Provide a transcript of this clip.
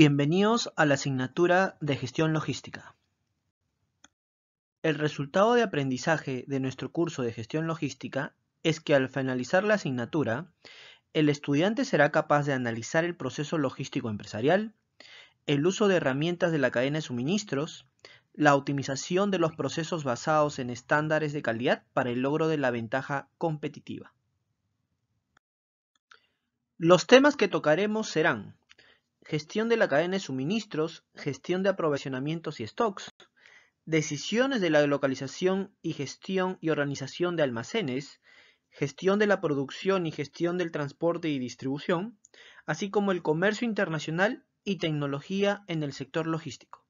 Bienvenidos a la asignatura de Gestión Logística. El resultado de aprendizaje de nuestro curso de Gestión Logística es que al finalizar la asignatura, el estudiante será capaz de analizar el proceso logístico empresarial, el uso de herramientas de la cadena de suministros, la optimización de los procesos basados en estándares de calidad para el logro de la ventaja competitiva. Los temas que tocaremos serán gestión de la cadena de suministros, gestión de aprovisionamientos y stocks, decisiones de la localización y gestión y organización de almacenes, gestión de la producción y gestión del transporte y distribución, así como el comercio internacional y tecnología en el sector logístico.